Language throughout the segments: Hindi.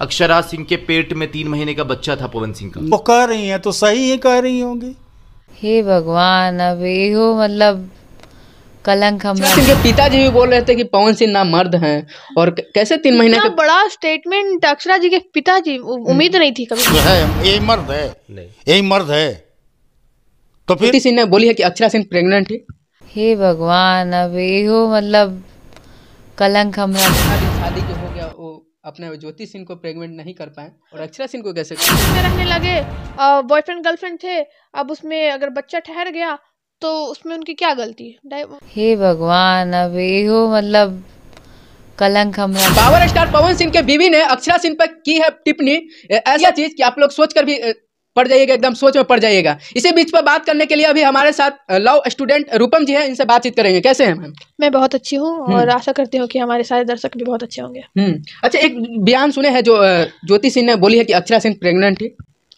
अक्षरा सिंह के पेट में तीन महीने का बच्चा था पवन सिंह का वो कह रही है तो सही ही कह रही होंगी हे भगवान अब ये हो मतलब कलंक हम के पिताजी भी बोल रहे थे कि पवन सिंह ना मर्द हैं और कैसे तीन महीने का बड़ा स्टेटमेंट अक्षरा जी के पिताजी हम्म। उम्मीद नहीं थी कभी है यही मर्द है यही मर्द है तो फिर सिंह ने बोली है कि अक्षरा सिंह प्रेग्नेंट है हे भगवान अब ये हो मतलब कलंक हमारा अपने ज्योति सिंह को प्रेगनेंट नहीं कर पाए और हाँ। अक्षरा सिंह को कैसे में रहने लगे बॉयफ्रेंड गर्लफ्रेंड थे अब उसमें अगर बच्चा ठहर गया तो उसमें उनकी क्या गलती है हे भगवान अब ये हो मतलब कलंक हमला पावर स्टार पवन सिंह के बीवी ने अक्षरा सिंह पर की है टिप्पणी ऐसा चीज कि आप लोग सोच कर भी पड़ जाइएगा एकदम सोच में पड़ जाइएगा इसी बीच पर बात करने के लिए अभी हमारे साथ लव स्टूडेंट रूपम जी हैं इनसे बातचीत करेंगे कैसे हैं मैम मैं बहुत अच्छी हूँ और हम्म। आशा करती हूँ कि हमारे सारे दर्शक भी बहुत अच्छे होंगे हम्म। अच्छा एक बयान सुने हैं जो ज्योति सिंह ने बोली है कि अक्षरा सिंह प्रेगनेंट है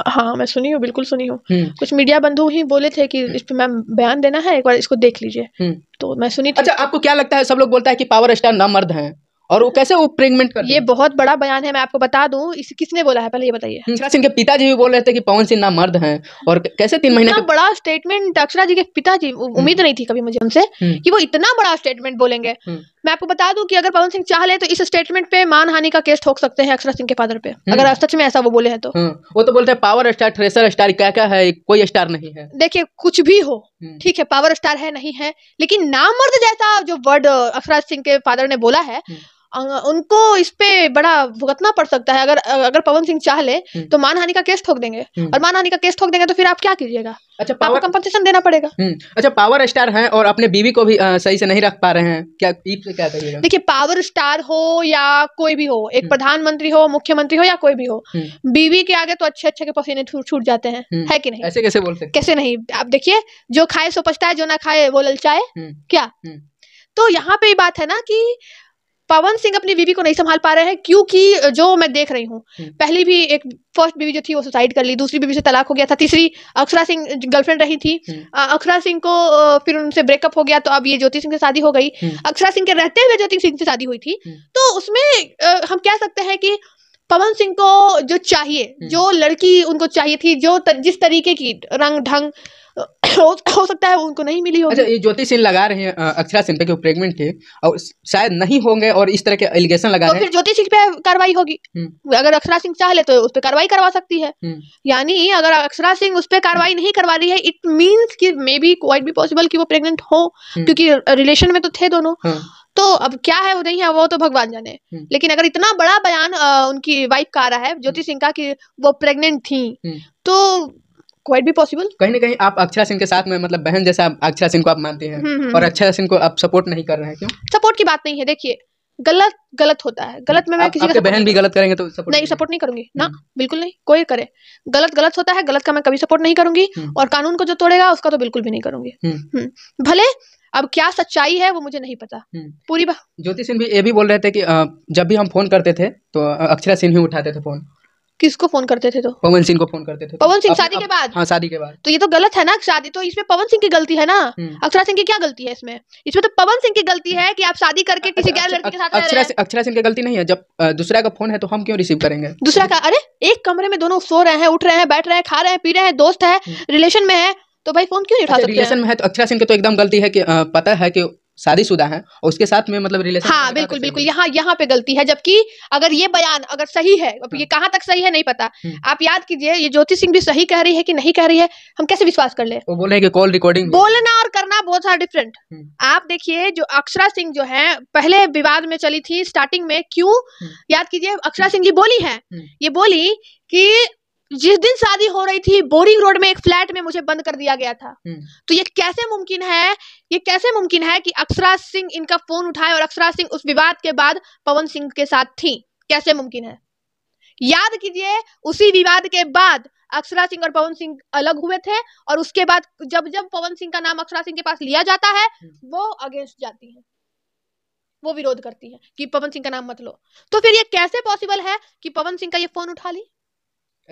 हाँ मैं सुनी हूँ बिल्कुल सुनी हूँ हम्म। कुछ मीडिया बंधु ही बोले थे कि इस पर मैम बयान देना है एक बार इसको देख लीजिए तो मैं सुनी अच्छा आपको क्या लगता है सब लोग बोलता है कि पावर स्टार ना मर्द है और वो कैसे वो प्रेगनेंट कर ये बहुत बड़ा बयान है मैं आपको बता दूं इस किसने बोला है पहले ये बताइए हम्म, अक्षरा सिंह के पिताजी भी बोल रहे थे कि पवन ना मर्द हैं और कैसे तीन महीने के... बड़ा स्टेटमेंट अक्षरा जी के पिताजी हम्म। उम्मीद नहीं थी कभी मुझे उनसे हम्म। कि वो इतना बड़ा स्टेटमेंट बोलेंगे मैं आपको बता दूं कि अगर पवन सिंह चाह ले तो इस स्टेटमेंट पे हानि का केस ठोक सकते हैं अक्षरा सिंह के फादर पे अगर सच में ऐसा वो बोले हैं तो वो तो बोलते हैं पावर स्टार थ्रेसर स्टार क्या क्या है कोई स्टार नहीं है देखिए कुछ भी हो ठीक है पावर स्टार है नहीं है लेकिन नामर्द जैसा जो वर्ड अक्षरा सिंह के फादर ने बोला है उनको इस पे बड़ा भुगतना पड़ सकता है अगर अगर पवन सिंह चाह ले हम्म। तो मानहानि का केस ठोक देंगे हम्म। और मानहानि का केस ठोक देंगे तो फिर आप क्या कीजिएगा अच्छा पावर कंपनसेशन देना पड़ेगा हम्म। अच्छा पावर स्टार हैं और अपने बीवी को भी आ, सही से नहीं रख पा रहे हैं क्या क्या करिएगा देखिए पावर स्टार हो या कोई भी हो एक प्रधानमंत्री हो मुख्यमंत्री हो या कोई भी हो बीवी के आगे तो अच्छे अच्छे के पसीने छूट जाते हैं है कि नहीं ऐसे कैसे बोलते कैसे नहीं आप देखिए जो खाए सो पछताए जो ना खाए वो ललचाए क्या तो यहाँ पे बात है ना कि पवन सिंह अपनी बीवी को नहीं संभाल पा रहे हैं क्योंकि जो मैं देख रही हूँ हम्म। पहली भी एक फर्स्ट बीवी जो थी वो सुसाइड कर ली दूसरी बीवी से तलाक हो गया था तीसरी अक्षरा सिंह गर्लफ्रेंड रही थी हम्म। अक्षरा सिंह को फिर उनसे ब्रेकअप हो गया तो अब ये ज्योति सिंह से शादी हो गई हम्म। अक्षरा सिंह के रहते हुए ज्योति सिंह से शादी हुई थी तो उसमें हम कह सकते हैं कि पवन सिंह को जो चाहिए हम्म। जो लड़की उनको चाहिए थी जो तर, जिस तरीके की रंग ढंग हो, हो सकता है उनको नहीं मिली होगी अच्छा ये ज्योति सिंह लगा रहे हैं अक्षरा सिंह पे प्रेगनेंट थे और शायद नहीं होंगे और इस तरह के एलिगेशन लगा तो रहे हैं फिर ज्योति सिंह पे कार्रवाई होगी हम्म। अगर अक्षरा सिंह चाह ले तो उस पर कार्रवाई करवा सकती है हम्म। यानी अगर अक्षरा सिंह उस पर कार्रवाई नहीं करवा रही है इट मीन्स की may be quite be possible की वो प्रेगनेंट हो क्योंकि रिलेशन में तो थे दोनों हाँ। तो अब क्या है वो नहीं है वो तो भगवान जाने हम्म। लेकिन अगर इतना बड़ा बयान आ, उनकी वाइफ का आ रहा है ज्योति हम्म। सिंह का कि वो प्रेग्नेंट थी हम्म। तो क्वाइट भी पॉसिबल कहीं ना कहीं आप अक्षरा सिंह के साथ में मतलब बहन जैसा अक्षरा सिंह को आप मानते हैं और अक्षरा सिंह को आप सपोर्ट नहीं कर रहे हैं क्यों सपोर्ट की बात नहीं है देखिए गलत गलत होता है गलत में मैं किसी का बहन भी गलत करेंगे तो सपोर्ट नहीं सपोर्ट नहीं करूंगी ना हम्म। बिल्कुल नहीं कोई करे गलत गलत होता है गलत का मैं कभी सपोर्ट नहीं करूंगी हम्म। और कानून को जो तोड़ेगा उसका तो बिल्कुल भी नहीं करूंगी हम्म। भले अब क्या सच्चाई है वो मुझे नहीं पता पूरी बात ज्योति सिंह भी ये भी बोल रहे थे कि जब भी हम फोन करते थे तो अक्षरा सिंह ही उठाते थे फोन किसको फोन करते थे तो पवन सिंह को फोन करते थे तो। पवन सिंह शादी के बाद हाँ शादी के बाद तो ये तो गलत है ना शादी तो इसमें पवन सिंह की गलती है ना हम्म। अक्षरा सिंह की क्या गलती है इसमें इसमें तो पवन सिंह की गलती है कि आप शादी करके किसी गैर लड़की के साथ अक्षरा अक्षरा सिंह की गलती नहीं है जब दूसरा का फोन है तो हम क्यों रिसीव करेंगे दूसरा का अरे एक कमरे में दोनों सो रहे हैं उठ रहे हैं बैठ रहे हैं खा रहे हैं पी रहे हैं दोस्त है हम्म। रिलेशन में है तो भाई फोन क्यों नहीं उठा अच्छा, सकते रिलेशन में है तो अक्षरा सिंह की तो एकदम गलती है कि पता है कि शादीशुदा है और उसके साथ में मतलब रिलेशन हाँ बिल्कुल बिल्कुल यहाँ यहाँ पे गलती है जबकि अगर ये बयान अगर सही है हाँ। ये कहाँ तक सही है नहीं पता हम्म। आप याद कीजिए ये ज्योति सिंह भी सही कह रही है कि नहीं कह रही है हम कैसे विश्वास कर ले वो बोले कि कॉल रिकॉर्डिंग बोलना और करना बहुत सारा डिफरेंट आप देखिए जो अक्षरा सिंह जो है पहले विवाद में चली थी स्टार्टिंग में क्यों हम्म। याद कीजिए अक्षरा हम्म। सिंह जी बोली है ये बोली की जिस दिन शादी हो रही थी बोरिंग रोड में एक फ्लैट में मुझे बंद कर दिया गया था हम्म। तो ये कैसे मुमकिन है ये कैसे मुमकिन है कि अक्षरा सिंह इनका फोन उठाए और अक्षरा सिंह उस विवाद के बाद पवन सिंह के साथ थी कैसे मुमकिन है याद कीजिए उसी विवाद के बाद अक्षरा सिंह और पवन सिंह अलग हुए थे और उसके बाद जब जब पवन सिंह का नाम अक्षरा सिंह के पास लिया जाता है हम्म। वो अगेंस्ट जाती है वो विरोध करती है कि पवन सिंह का नाम मत लो तो फिर ये कैसे पॉसिबल है कि पवन सिंह का ये फोन उठा ली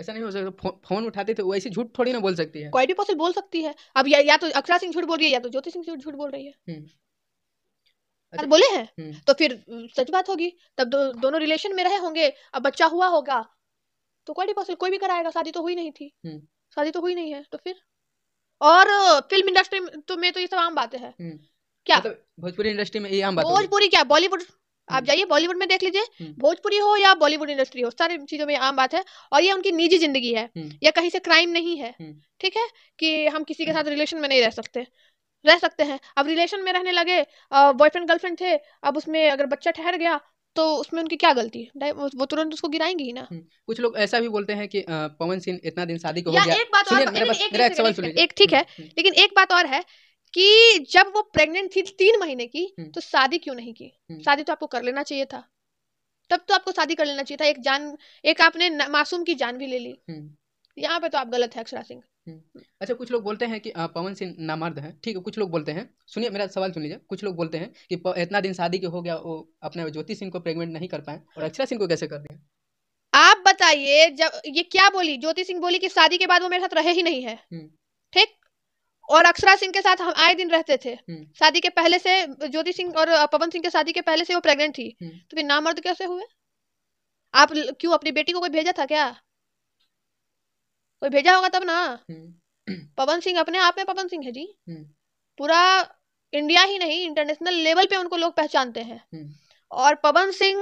ऐसा नहीं हो सकता फोन उठाते थे तो वैसे झूठ थोड़ी ना बोल सकती है कोई भी पॉसिबल बोल सकती है अब या, या तो अक्षरा सिंह झूठ बोल रही है या तो ज्योति सिंह झूठ बोल रही है हम्म। अच्छा, बोले हैं हम्म। तो फिर सच बात होगी तब दो, दोनों रिलेशन में रहे होंगे अब बच्चा हुआ होगा तो क्वालिटी पॉसिबल कोई भी कराएगा शादी तो हुई नहीं थी हम्म। शादी तो हुई नहीं है तो फिर और फिल्म इंडस्ट्री तो, में तो ये सब आम बातें हैं क्या मतलब भोजपुरी इंडस्ट्री में ये आम बात भोजपुरी क्या बॉलीवुड आप जाइए बॉलीवुड में देख लीजिए हम्म। भोजपुरी हो या बॉलीवुड इंडस्ट्री हो सारी चीजों में आम बात है और ये उनकी निजी जिंदगी है हम्म। या कहीं से क्राइम नहीं है हम्म। ठीक है कि हम किसी के साथ रिलेशन में नहीं रह सकते रह सकते हैं अब रिलेशन में रहने लगे बॉयफ्रेंड गर्लफ्रेंड थे अब उसमें अगर बच्चा ठहर गया तो उसमें उनकी क्या गलती है वो तुरंत उसको गिराएंगे ही ना कुछ लोग ऐसा भी बोलते हैं कि पवन सिंह इतना दिन शादी को हो गया एक बात और एक ठीक है लेकिन एक बात और है कि जब वो प्रेग्नेंट थी तीन महीने की हम्म। तो शादी क्यों नहीं की हम्म। शादी तो आपको कर लेना चाहिए था तब तो आपको शादी कर लेना चाहिए था एक जान एक आपने मासूम की जान भी ले ली हम्म। यहाँ पे तो आप गलत है अक्षरा सिंह अच्छा कुछ लोग बोलते हैं कि पवन सिंह नामर्द है ठीक है कुछ लोग बोलते हैं सुनिए मेरा सवाल सुन लीजिए कुछ लोग बोलते हैं कि इतना दिन शादी के हो गया वो अपने ज्योति सिंह को प्रेगनेंट नहीं कर पाए और अक्षरा सिंह को कैसे कर दिया आप बताइए जब ये क्या बोली ज्योति सिंह बोली कि शादी के बाद वो मेरे साथ रहे ही नहीं है और अक्षरा सिंह के साथ हम आए दिन रहते थे हम्म। शादी के पहले से ज्योति सिंह और पवन सिंह के शादी के पहले से वो प्रेग्नेंट थी हम्म। तो फिर नामर्द कैसे हुए आप क्यों अपनी बेटी को कोई भेजा था क्या कोई भेजा होगा तब ना हम्म। पवन सिंह अपने आप में पवन सिंह है जी पूरा इंडिया ही नहीं इंटरनेशनल लेवल पे उनको लोग पहचानते हैं और पवन सिंह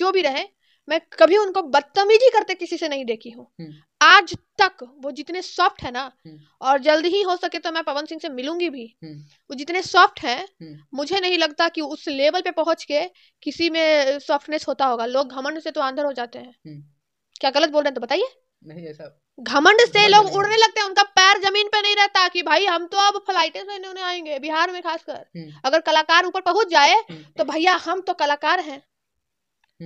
जो भी रहे मैं कभी उनको बदतमीजी करते किसी से नहीं देखी हूँ हम्म। आज तक वो जितने सॉफ्ट है ना हम्म। और जल्द ही हो सके तो मैं पवन सिंह से मिलूंगी भी हम्म। वो जितने सॉफ्ट हैं मुझे नहीं लगता कि उस लेवल पे पहुंच के किसी में सॉफ्टनेस होता होगा लोग घमंड से तो आंधर हो जाते हैं क्या गलत बोल रहे हैं तो बताइए नहीं ऐसा घमंड से लोग उड़ने लगते हैं उनका पैर जमीन पे नहीं रहता कि भाई हम तो अब फ्लाइटें से नहीं आएंगे बिहार में खासकर अगर कलाकार ऊपर पहुंच जाए तो भैया हम तो कलाकार हैं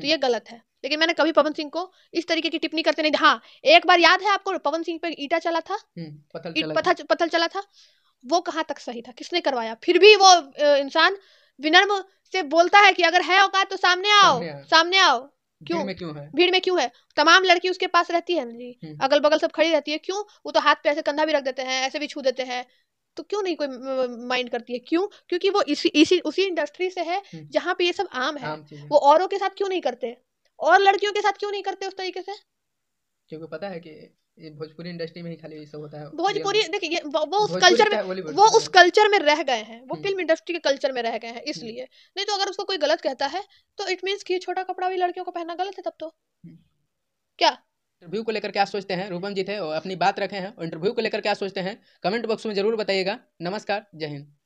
तो ये गलत है लेकिन मैंने कभी पवन सिंह को इस तरीके की टिप्पणी करते नहीं हाँ एक बार याद है आपको पवन सिंह पे ईटा चला था हम्म, पथल चला, पथल, चला था वो कहाँ तक सही था किसने करवाया फिर भी वो इंसान विनर्म से बोलता है कि अगर है औकात तो सामने आओ सामने आओ क्यों भीड़ में क्यों है तमाम लड़की उसके पास रहती है जी हम्म। अगल बगल सब खड़ी रहती है क्यों वो तो हाथ पे ऐसे कंधा भी रख देते हैं ऐसे भी छू देते हैं तो क्यों नहीं कोई माइंड करती है क्यों क्योंकि वो इसी इसी उसी इंडस्ट्री से है हम्म। जहाँ पे ये सब आम है वो औरों के साथ क्यों नहीं करते और लड़कियों के साथ क्यों नहीं करते उस तरीके से क्योंकि पता है कि ये भोजपुरी इंडस्ट्री में ही खाली ये सब होता है भोजपुरी देखिए वो, वो उस कल्चर में वो उस कल्चर में रह गए हैं वो हम्म। फिल्म इंडस्ट्री के कल्चर में रह गए हैं हम्म। इसलिए नहीं तो अगर उसको कोई गलत कहता है तो इट मींस कि छोटा कपड़ा भी लड़कियों को पहनना गलत है तब तो हम्म। क्या इंटरव्यू को लेकर क्या सोचते हैं रूपम जी थे और अपनी बात रखे हैं और इंटरव्यू को लेकर क्या सोचते हैं कमेंट बॉक्स में जरूर बताइएगा नमस्कार जय हिंद